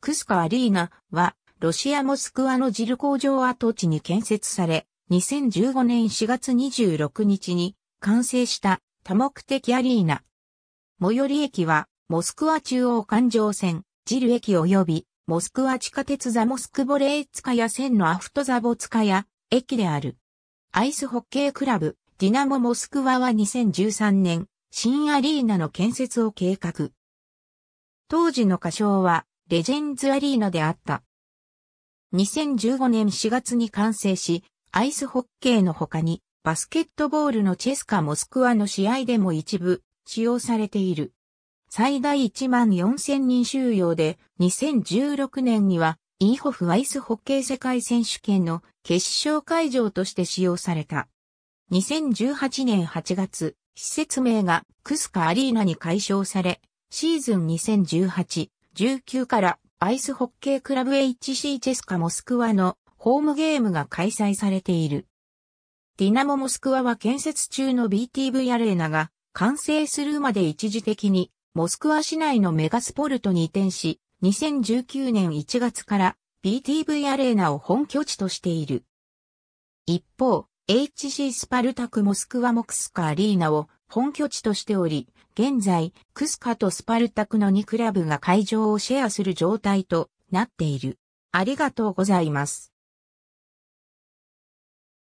クスカアリーナは、ロシアモスクワのジル工場跡地に建設され、2015年4月26日に完成した多目的アリーナ。最寄り駅は、モスクワ中央環状線、ジル駅及び、モスクワ地下鉄ザモスクボレーツカヤ線のアフトザボツカヤ駅である。アイスホッケークラブ、ディナモモスクワは2013年、新アリーナの建設を計画。当時の歌唱は、レジェンズアリーナであった。2015年4月に完成し、アイスホッケーの他に、バスケットボールのチェスカ・モスクワの試合でも一部、使用されている。最大1万4000人収容で、2016年には、イーホフアイスホッケー世界選手権の決勝会場として使用された。2018年8月、施設名がクスカアリーナに解消され、シーズン19からアイスホッケークラブ HC チェスカモスクワのホームゲームが開催されている。ディナモモスクワは建設中の BTV アレーナが完成するまで一時的にモスクワ市内のメガスポルトに移転し、2019年1月から BTV アレーナを本拠地としている。一方、HC スパルタクモスクワモクスカアリーナを本拠地としており、現在、クスカとスパルタクの2クラブが会場をシェアする状態となっている。ありがとうございます。